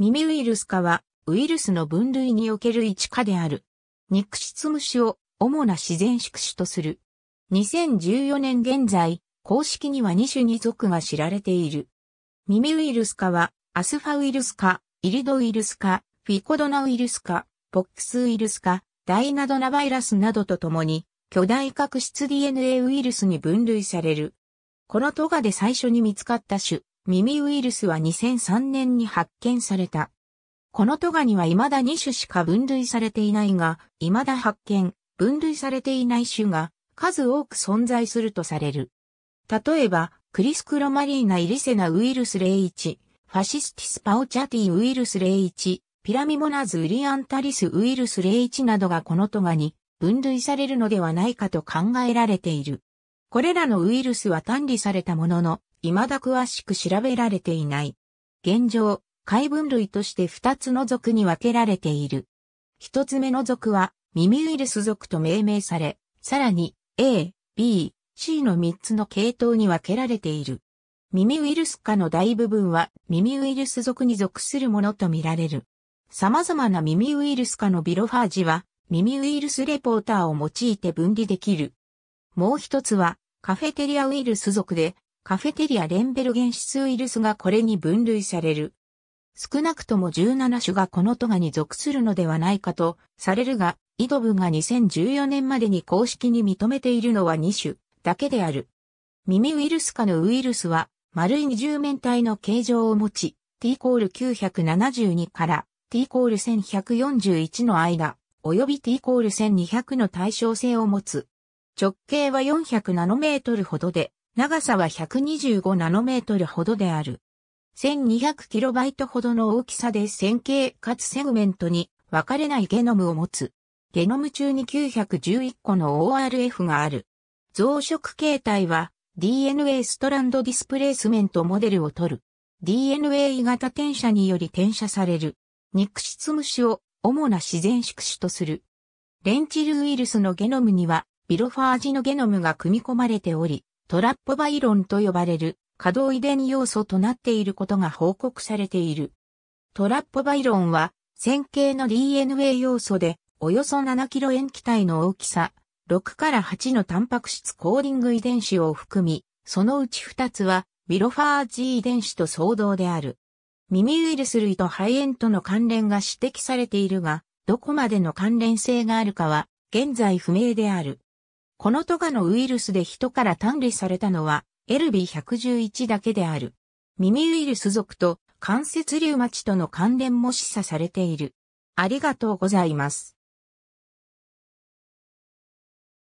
ミミウイルス科は、ウイルスの分類における一科である。肉質虫を主な自然宿主とする。2014年現在、公式には2種2属が知られている。ミミウイルス科は、アスファウイルス科、イリドウイルス科、フィコドナウイルス科、ポックスウイルス科、ダイナドナバイラスなどとともに、巨大角質 DNA ウイルスに分類される。このトガで最初に見つかった種、耳ウイルスは2003年に発見された。このトガには未だ2種しか分類されていないが、未だ発見、分類されていない種が数多く存在するとされる。例えば、クリスクロマリーナイリセナウイルス01、ファシスティスパオチャティウイルス01、ピラミモナズウリアンタリスウイルス01などがこのトガに分類されるのではないかと考えられている。これらのウイルスは単理されたものの、未だ詳しく調べられていない。現状、海分類として二つの属に分けられている。一つ目の属は、ミミウイルス属と命名され、さらに、A、B、C の三つの系統に分けられている。ミミウイルス科の大部分はミミウイルス属に属するものとみられる。様々なミミウイルス科のビロファージはミミウイルスレポーターを用いて分離できる。もう一つはカフェテリアウイルス属でカフェテリアレンベルゲンシスウイルスがこれに分類される。少なくとも17種がこのトガに属するのではないかとされるが、イドブが2014年までに公式に認めているのは2種だけである。耳ウイルス化のウイルスは、丸い二重面体の形状を持ち、t コール972から t コール1141の間、及び t コール1200の対称性を持つ。直径は400ナノメートルほどで、長さは125ナノメートルほどである。1 2 0 0イトほどの大きさで線形かつセグメントに分かれないゲノムを持つ。ゲノム中に911個の ORF がある。増殖形態は DNA ストランドディスプレイスメントモデルを取る。DNA 異型転写により転写される。肉質虫を主な自然宿主とする。レンチルウイルスのゲノムにはビロファージのゲノムが組み込まれており、トラップバイロンと呼ばれる可動遺伝要素となっていることが報告されている。トラップバイロンは線形の DNA 要素でおよそ7キロ塩基体の大きさ、6から8のタンパク質コーディング遺伝子を含み、そのうち2つはビロファー G 遺伝子と相同である。耳ウイルス類と肺炎との関連が指摘されているが、どこまでの関連性があるかは現在不明である。このトガのウイルスで人から単理されたのは LB111 だけである。耳ウイルス属と関節リウマチとの関連も示唆されている。ありがとうございます。